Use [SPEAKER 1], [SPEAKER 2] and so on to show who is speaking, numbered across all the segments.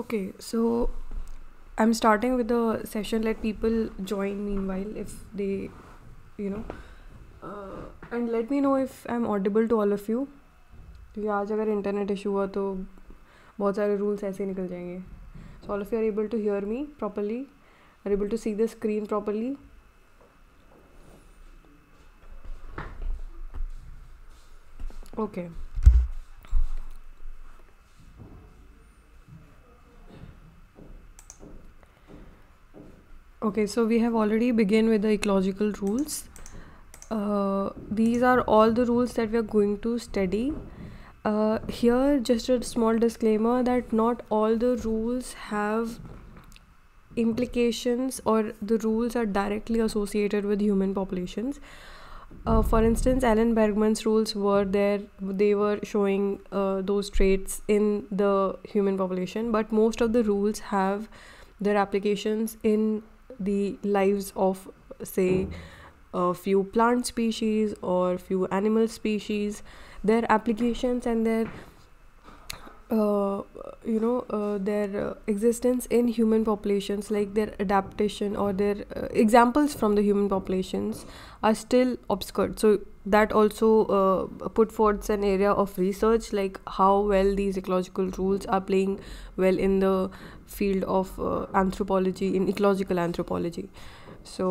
[SPEAKER 1] Okay, so I'm starting with the session. Let people join meanwhile if they, you know, uh, and let me know if I'm audible to all of you. क्योंकि आज अगर internet issue हुआ तो बहुत सारे rules ऐसे ही निकल जाएंगे so all of you are able to hear me properly are able to see the screen properly okay okay. Okay, so we have already begin with the ecological rules. Uh, these are all the rules that we are going to study. Uh, here, just a small disclaimer that not all the rules have implications or the rules are directly associated with human populations. Uh, for instance, Alan Bergman's rules were there, they were showing uh, those traits in the human population, but most of the rules have their applications in the lives of, say, a few plant species or few animal species, their applications and their uh, you know uh, their uh, existence in human populations like their adaptation or their uh, examples from the human populations are still obscured so that also uh, put forth an area of research like how well these ecological rules are playing well in the field of uh, anthropology in ecological anthropology so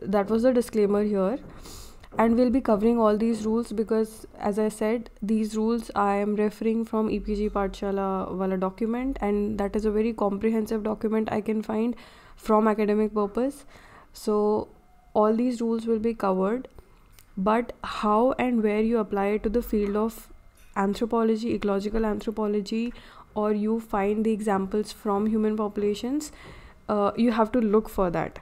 [SPEAKER 1] that was the disclaimer here and we'll be covering all these rules because as i said these rules i am referring from epg partshala wala document and that is a very comprehensive document i can find from academic purpose so all these rules will be covered but how and where you apply it to the field of anthropology ecological anthropology or you find the examples from human populations uh, you have to look for that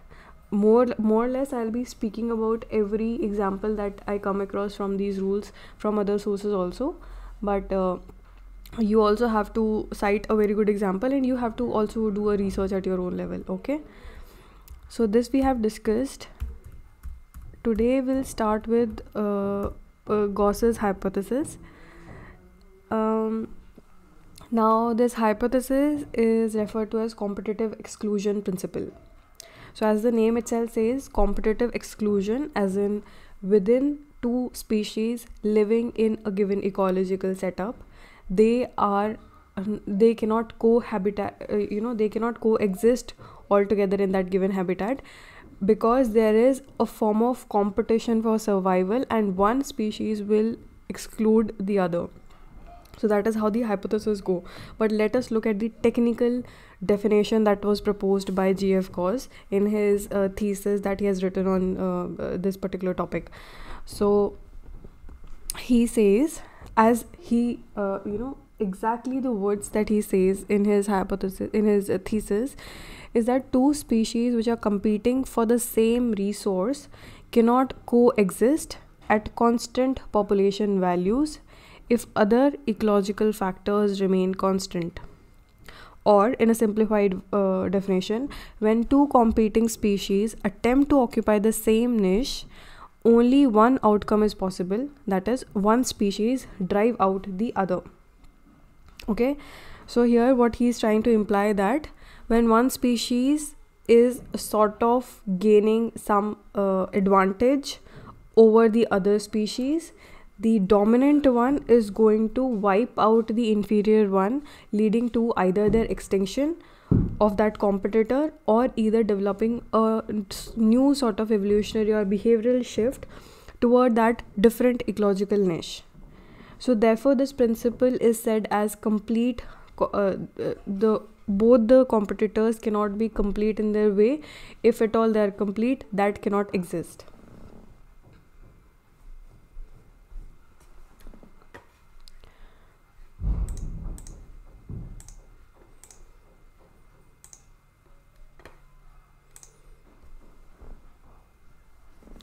[SPEAKER 1] more more or less i'll be speaking about every example that i come across from these rules from other sources also but uh, you also have to cite a very good example and you have to also do a research at your own level okay so this we have discussed today we'll start with uh, uh, Gauss's hypothesis. Um, now this hypothesis is referred to as competitive exclusion principle. So as the name itself says, competitive exclusion as in within two species living in a given ecological setup, they are um, they cannot cohabitat uh, you know they cannot coexist altogether in that given habitat because there is a form of competition for survival and one species will exclude the other so that is how the hypothesis go but let us look at the technical definition that was proposed by gf cause in his uh, thesis that he has written on uh, uh, this particular topic so he says as he uh, you know exactly the words that he says in his hypothesis in his uh, thesis is that two species which are competing for the same resource cannot coexist at constant population values if other ecological factors remain constant. Or, in a simplified uh, definition, when two competing species attempt to occupy the same niche, only one outcome is possible that is, one species drive out the other. Okay, so here what he is trying to imply that when one species is sort of gaining some uh, advantage over the other species the dominant one is going to wipe out the inferior one leading to either their extinction of that competitor or either developing a new sort of evolutionary or behavioral shift toward that different ecological niche so therefore this principle is said as complete uh, the both the competitors cannot be complete in their way if at all they are complete that cannot exist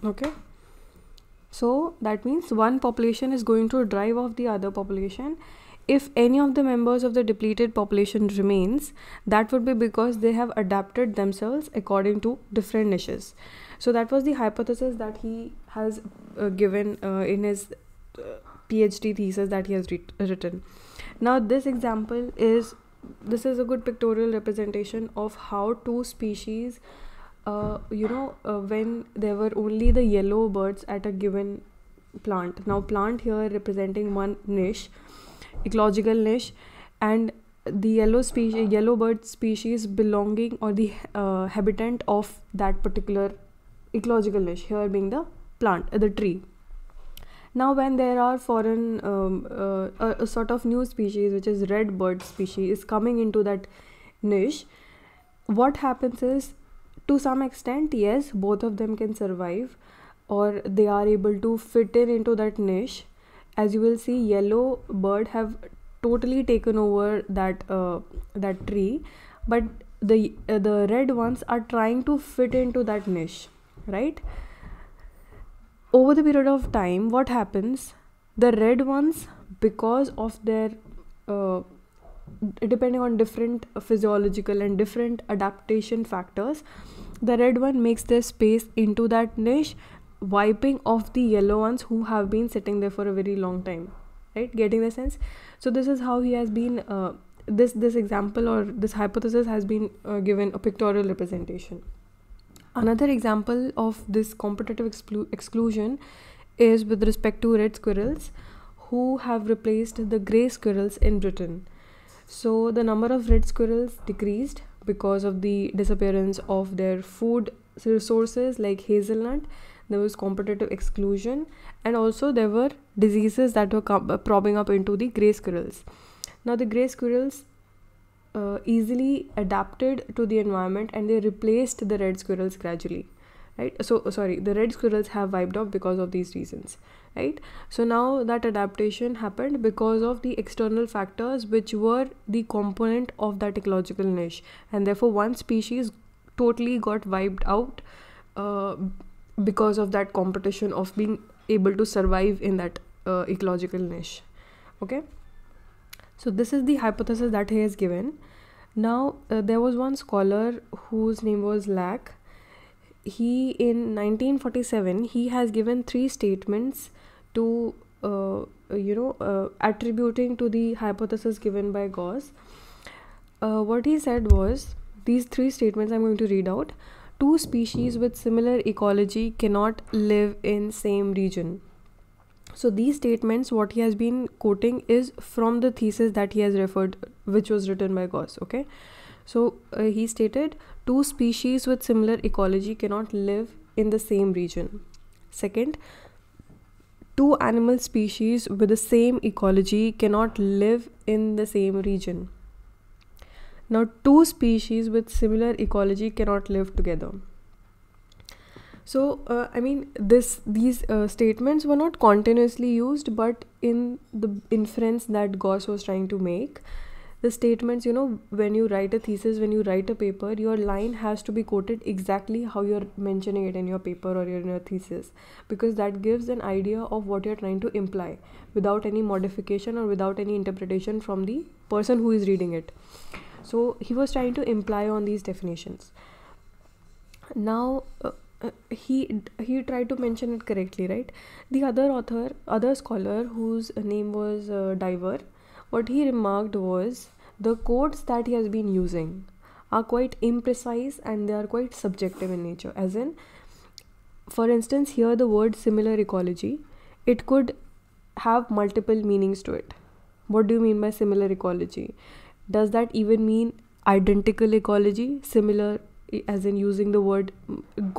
[SPEAKER 1] okay so that means one population is going to drive off the other population if any of the members of the depleted population remains, that would be because they have adapted themselves according to different niches. So that was the hypothesis that he has uh, given uh, in his uh, PhD thesis that he has written. Now this example is this is a good pictorial representation of how two species uh, you know uh, when there were only the yellow birds at a given plant now plant here representing one niche ecological niche and the yellow species yellow bird species belonging or the uh, habitant of that particular ecological niche here being the plant uh, the tree now when there are foreign um, uh, a, a, sort of new species which is red bird species is coming into that niche what happens is to some extent yes both of them can survive or they are able to fit in into that niche as you will see yellow bird have totally taken over that uh, that tree but the uh, the red ones are trying to fit into that niche right over the period of time what happens the red ones because of their uh, depending on different physiological and different adaptation factors the red one makes their space into that niche wiping off the yellow ones who have been sitting there for a very long time right getting the sense so this is how he has been uh, this this example or this hypothesis has been uh, given a pictorial representation another example of this competitive exclu exclusion is with respect to red squirrels who have replaced the gray squirrels in britain so the number of red squirrels decreased because of the disappearance of their food resources like hazelnut there was competitive exclusion and also there were diseases that were probing up into the gray squirrels now the gray squirrels uh, easily adapted to the environment and they replaced the red squirrels gradually right so sorry the red squirrels have wiped off because of these reasons right so now that adaptation happened because of the external factors which were the component of that ecological niche and therefore one species totally got wiped out uh, because of that competition of being able to survive in that uh, ecological niche okay so this is the hypothesis that he has given now uh, there was one scholar whose name was lack he in 1947 he has given three statements to uh, you know uh, attributing to the hypothesis given by gauss uh, what he said was these three statements i'm going to read out two species with similar ecology cannot live in same region so these statements what he has been quoting is from the thesis that he has referred which was written by gauss okay so uh, he stated two species with similar ecology cannot live in the same region second two animal species with the same ecology cannot live in the same region now, two species with similar ecology cannot live together. So, uh, I mean, this these uh, statements were not continuously used, but in the inference that Gauss was trying to make, the statements, you know, when you write a thesis, when you write a paper, your line has to be quoted exactly how you're mentioning it in your paper or in your thesis, because that gives an idea of what you're trying to imply without any modification or without any interpretation from the person who is reading it. So he was trying to imply on these definitions. Now, uh, uh, he he tried to mention it correctly, right? The other author, other scholar whose name was uh, Diver, what he remarked was the codes that he has been using are quite imprecise and they are quite subjective in nature. As in, for instance, here the word similar ecology, it could have multiple meanings to it. What do you mean by similar ecology? does that even mean identical ecology similar as in using the word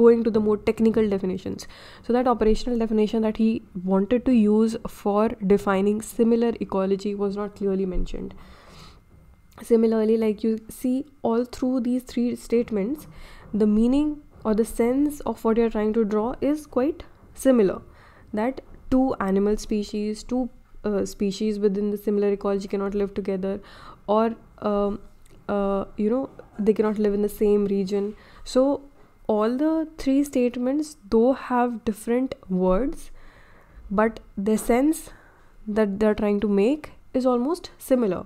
[SPEAKER 1] going to the more technical definitions so that operational definition that he wanted to use for defining similar ecology was not clearly mentioned similarly like you see all through these three statements the meaning or the sense of what you're trying to draw is quite similar that two animal species two uh, species within the similar ecology cannot live together or um, uh, you know they cannot live in the same region so all the three statements though have different words but the sense that they're trying to make is almost similar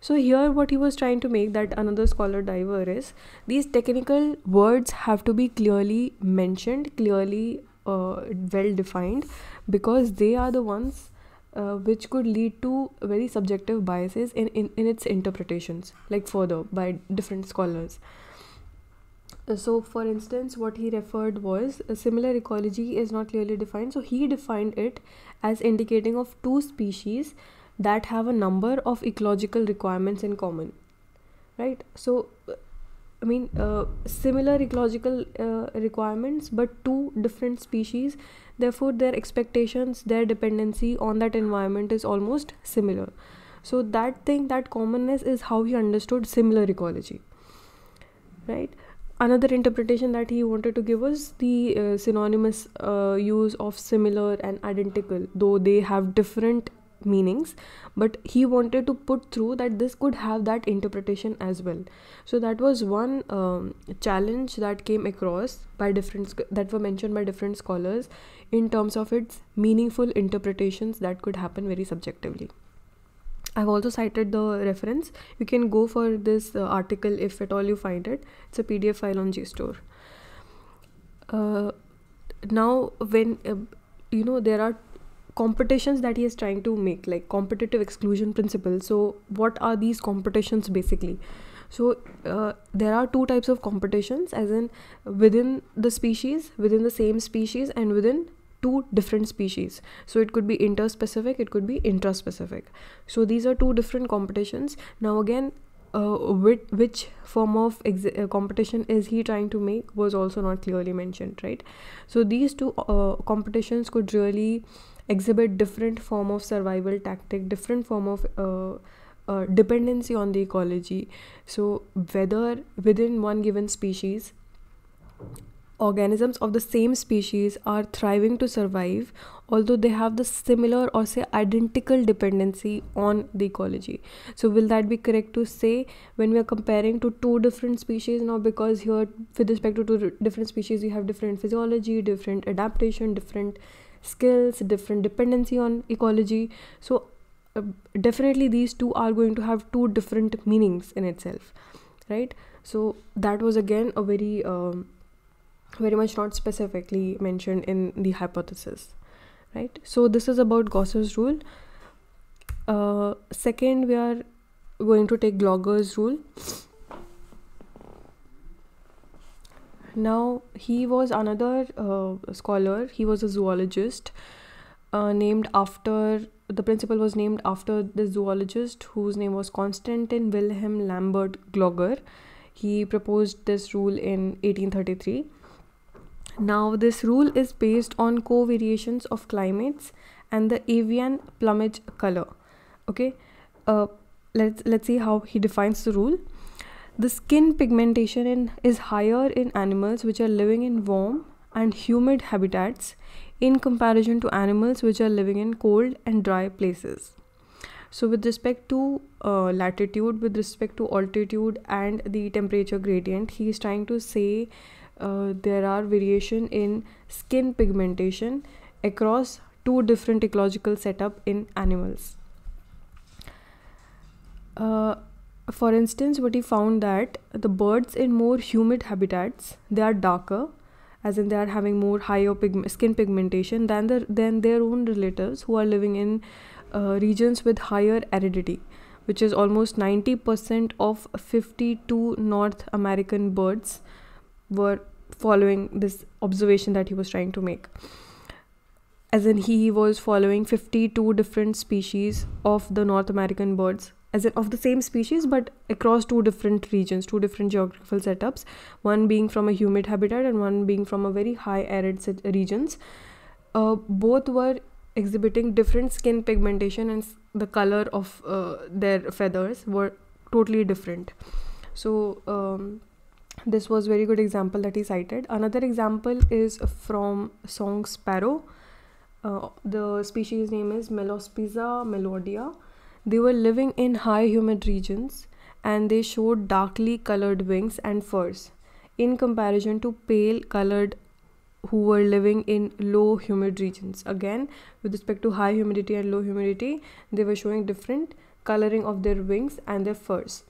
[SPEAKER 1] so here what he was trying to make that another scholar diver is these technical words have to be clearly mentioned clearly uh, well defined because they are the ones uh, which could lead to very subjective biases in, in, in its interpretations, like further by different scholars. Uh, so, for instance, what he referred was a uh, similar ecology is not clearly defined. So, he defined it as indicating of two species that have a number of ecological requirements in common, right? So, uh, I mean, uh, similar ecological uh, requirements, but two different species. Therefore, their expectations, their dependency on that environment is almost similar. So, that thing, that commonness is how he understood similar ecology. Right? Another interpretation that he wanted to give was the uh, synonymous uh, use of similar and identical, though they have different meanings but he wanted to put through that this could have that interpretation as well so that was one um, challenge that came across by different that were mentioned by different scholars in terms of its meaningful interpretations that could happen very subjectively I've also cited the reference. You can go for this uh, article if at all you find it. It's a PDF file on gstore Uh, now, when uh, you know there are competitions that he is trying to make like competitive exclusion principle so what are these competitions basically so uh, there are two types of competitions as in within the species within the same species and within two different species so it could be interspecific it could be intraspecific so these are two different competitions now again uh, which, which form of uh, competition is he trying to make was also not clearly mentioned right so these two uh, competitions could really exhibit different form of survival tactic different form of uh, uh, dependency on the ecology so whether within one given species organisms of the same species are thriving to survive although they have the similar or say identical dependency on the ecology so will that be correct to say when we are comparing to two different species now because here with respect to two different species you have different physiology different adaptation different skills different dependency on ecology so uh, definitely these two are going to have two different meanings in itself right so that was again a very um, very much not specifically mentioned in the hypothesis right so this is about gauss's rule uh, second we are going to take Glogger's rule now he was another uh, scholar he was a zoologist uh, named after the principle was named after the zoologist whose name was Constantin Wilhelm Lambert Glogger he proposed this rule in 1833 now this rule is based on covariations of climates and the avian plumage color. Okay, uh, let's let's see how he defines the rule. The skin pigmentation in, is higher in animals which are living in warm and humid habitats in comparison to animals which are living in cold and dry places. So, with respect to uh, latitude, with respect to altitude and the temperature gradient, he is trying to say uh, there are variation in skin pigmentation across two different ecological setup in animals. Uh, for instance, what he found that the birds in more humid habitats, they are darker, as in they are having more higher skin pigmentation than, the, than their own relatives who are living in uh, regions with higher aridity, which is almost 90% of 52 North American birds were following this observation that he was trying to make as in he was following 52 different species of the north american birds as in of the same species but across two different regions two different geographical setups one being from a humid habitat and one being from a very high arid regions uh, both were exhibiting different skin pigmentation and the color of uh, their feathers were totally different so um, this was very good example that he cited another example is from song sparrow uh, the species name is melospiza melodia they were living in high humid regions and they showed darkly colored wings and furs in comparison to pale colored who were living in low humid regions again with respect to high humidity and low humidity they were showing different coloring of their wings and their furs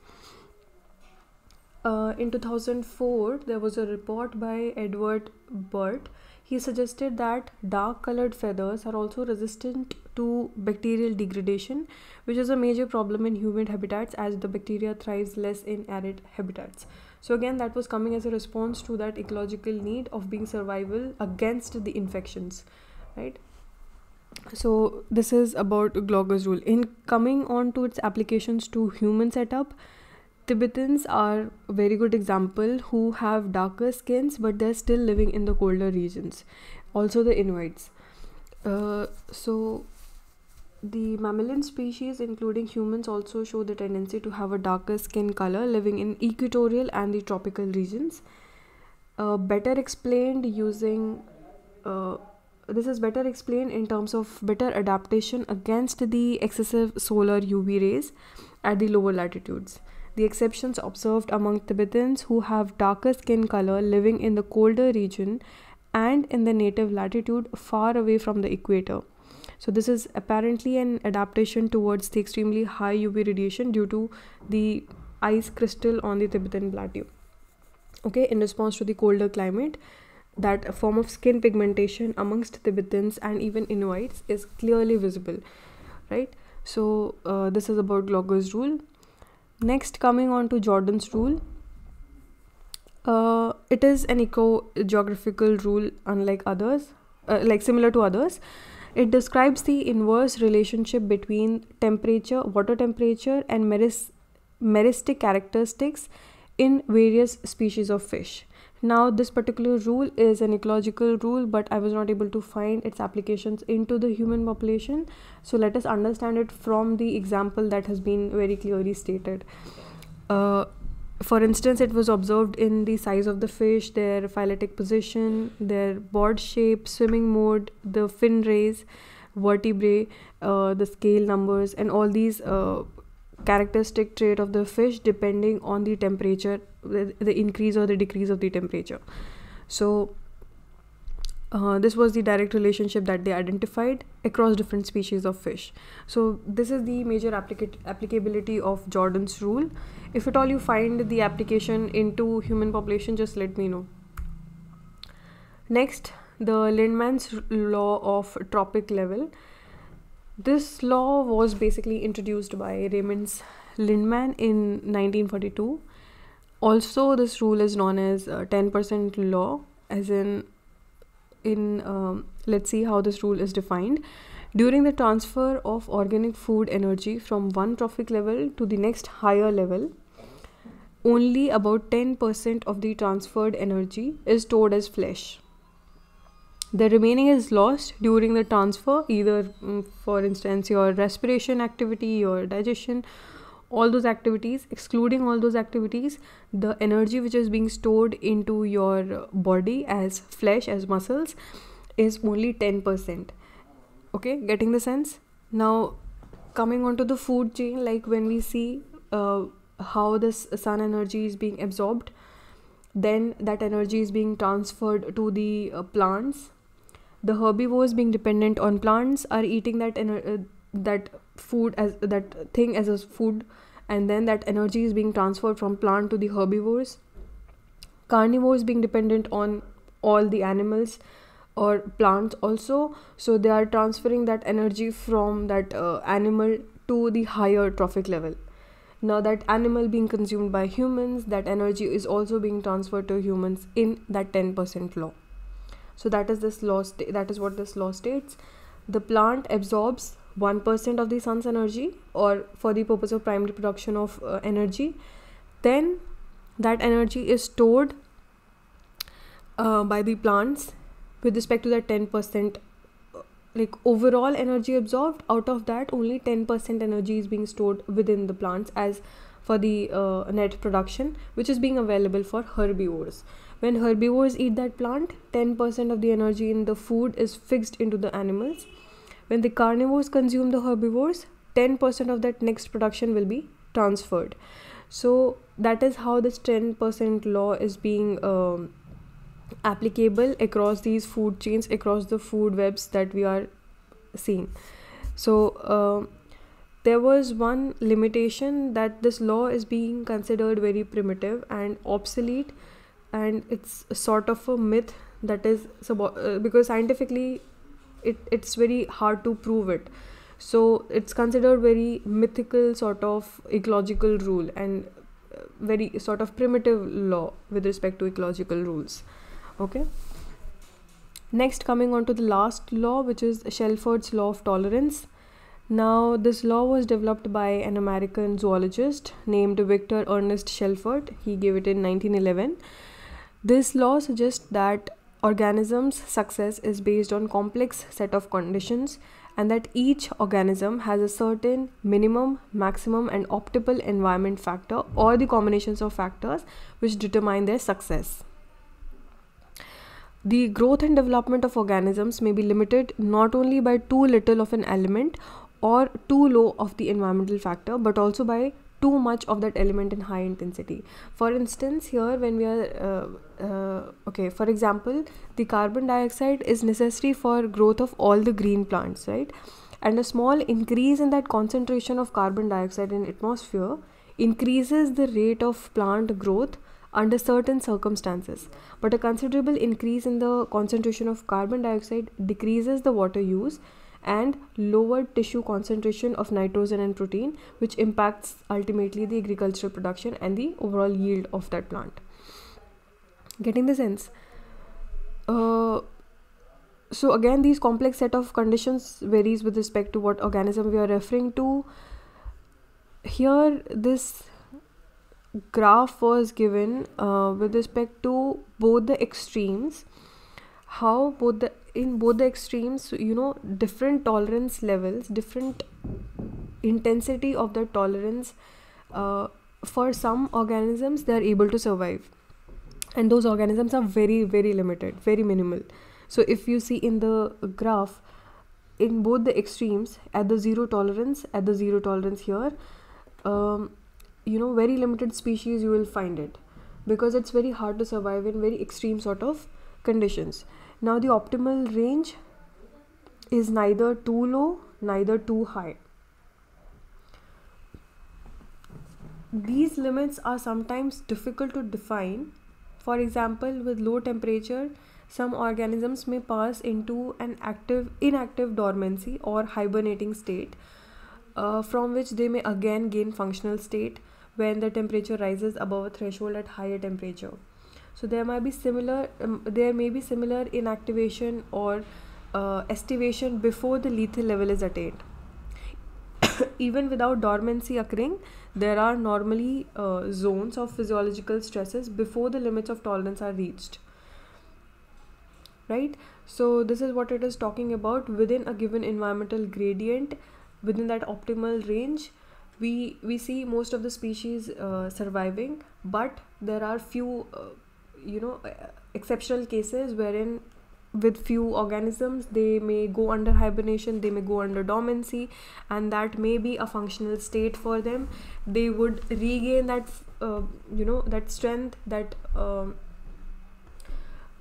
[SPEAKER 1] uh, in 2004 there was a report by edward burt he suggested that dark colored feathers are also resistant to bacterial degradation which is a major problem in humid habitats as the bacteria thrives less in arid habitats so again that was coming as a response to that ecological need of being survival against the infections right so this is about Glauger's rule in coming on to its applications to human setup Tibetans are a very good example who have darker skins but they're still living in the colder regions. Also, the Inuits. Uh, so, the mammalian species, including humans, also show the tendency to have a darker skin color living in equatorial and the tropical regions. Uh, better explained using uh, this is better explained in terms of better adaptation against the excessive solar UV rays at the lower latitudes the exceptions observed among Tibetans who have darker skin color living in the colder region and in the native latitude far away from the equator. So this is apparently an adaptation towards the extremely high UV radiation due to the ice crystal on the Tibetan plateau. Okay, in response to the colder climate, that form of skin pigmentation amongst Tibetans and even Inuits is clearly visible, right? So uh, this is about Glocker's rule next coming on to jordan's rule uh, it is an eco geographical rule unlike others uh, like similar to others it describes the inverse relationship between temperature water temperature and meris- meristic characteristics in various species of fish now this particular rule is an ecological rule but i was not able to find its applications into the human population so let us understand it from the example that has been very clearly stated uh, for instance it was observed in the size of the fish their phyletic position their board shape swimming mode the fin rays vertebrae uh, the scale numbers and all these uh, characteristic trait of the fish depending on the temperature the increase or the decrease of the temperature so uh, this was the direct relationship that they identified across different species of fish. So this is the major applica applicability of Jordan's rule. If at all you find the application into human population, just let me know. Next, the Lindman's law of tropic level. This law was basically introduced by Raymond Lindman in 1942. Also, this rule is known as 10% law, as in, in um, let's see how this rule is defined. During the transfer of organic food energy from one trophic level to the next higher level, only about 10% of the transferred energy is stored as flesh the remaining is lost during the transfer either mm, for instance your respiration activity your digestion all those activities excluding all those activities the energy which is being stored into your body as flesh as muscles is only 10% okay getting the sense now coming on to the food chain like when we see uh, how this sun energy is being absorbed then that energy is being transferred to the uh, plants the herbivores being dependent on plants are eating that uh, that food as that thing as a food and then that energy is being transferred from plant to the herbivores carnivores being dependent on all the animals or plants also so they are transferring that energy from that uh, animal to the higher trophic level now that animal being consumed by humans that energy is also being transferred to humans in that 10% law so that is this law that is what this law states the plant absorbs 1% of the sun's energy or for the purpose of primary production of uh, energy then that energy is stored uh, by the plants with respect to that 10% uh, like overall energy absorbed out of that only 10% energy is being stored within the plants as for the uh, net production which is being available for herbivores when herbivores eat that plant, 10% of the energy in the food is fixed into the animals. When the carnivores consume the herbivores, 10% of that next production will be transferred. So that is how this 10% law is being um, applicable across these food chains, across the food webs that we are seeing. So uh, there was one limitation that this law is being considered very primitive and obsolete and it's sort of a myth that is uh, because scientifically it, it's very hard to prove it so it's considered very mythical sort of ecological rule and uh, very sort of primitive law with respect to ecological rules okay next coming on to the last law which is shelford's law of tolerance now this law was developed by an american zoologist named victor ernest shelford he gave it in 1911 this law suggests that organism's success is based on complex set of conditions and that each organism has a certain minimum, maximum and optimal environment factor or the combinations of factors which determine their success. The growth and development of organisms may be limited not only by too little of an element or too low of the environmental factor but also by too much of that element in high intensity for instance here when we are uh, uh, okay for example the carbon dioxide is necessary for growth of all the green plants right and a small increase in that concentration of carbon dioxide in atmosphere increases the rate of plant growth under certain circumstances but a considerable increase in the concentration of carbon dioxide decreases the water use and lower tissue concentration of nitrogen and protein which impacts ultimately the agricultural production and the overall yield of that plant getting the sense uh, so again these complex set of conditions varies with respect to what organism we are referring to here this graph was given uh, with respect to both the extremes how both the in both the extremes you know different tolerance levels different intensity of the tolerance uh, for some organisms they are able to survive and those organisms are very very limited very minimal so if you see in the graph in both the extremes at the zero tolerance at the zero tolerance here um, you know very limited species you will find it because it's very hard to survive in very extreme sort of conditions now the optimal range is neither too low, neither too high. These limits are sometimes difficult to define. For example, with low temperature, some organisms may pass into an active inactive dormancy or hibernating state uh, from which they may again gain functional state when the temperature rises above a threshold at higher temperature so there might be similar, um, there may be similar inactivation or uh, estivation before the lethal level is attained. Even without dormancy occurring, there are normally uh, zones of physiological stresses before the limits of tolerance are reached. Right? So this is what it is talking about within a given environmental gradient, within that optimal range, we we see most of the species uh, surviving but there are few uh, you know exceptional cases wherein with few organisms they may go under hibernation they may go under dormancy and that may be a functional state for them they would regain that uh, you know that strength that um,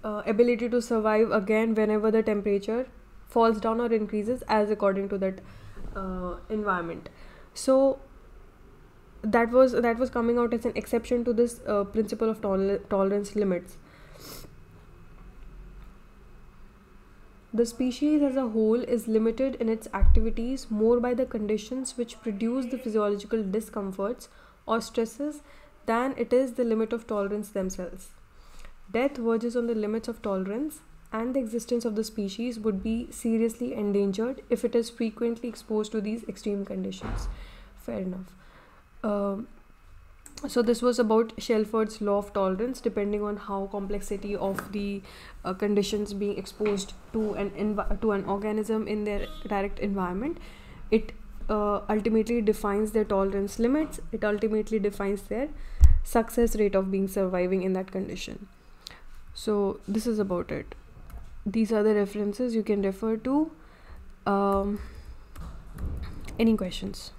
[SPEAKER 1] uh, ability to survive again whenever the temperature falls down or increases as according to that uh, environment so that was that was coming out as an exception to this uh, principle of tol- tolerance limits the species as a whole is limited in its activities more by the conditions which produce the physiological discomforts or stresses than it is the limit of tolerance themselves death verges on the limits of tolerance and the existence of the species would be seriously endangered if it is frequently exposed to these extreme conditions fair enough um, so this was about Shelford's law of tolerance depending on how complexity of the uh, conditions being exposed to an env- to an organism in their direct environment it uh, ultimately defines their tolerance limits it ultimately defines their success rate of being surviving in that condition so this is about it these are the references you can refer to um, any questions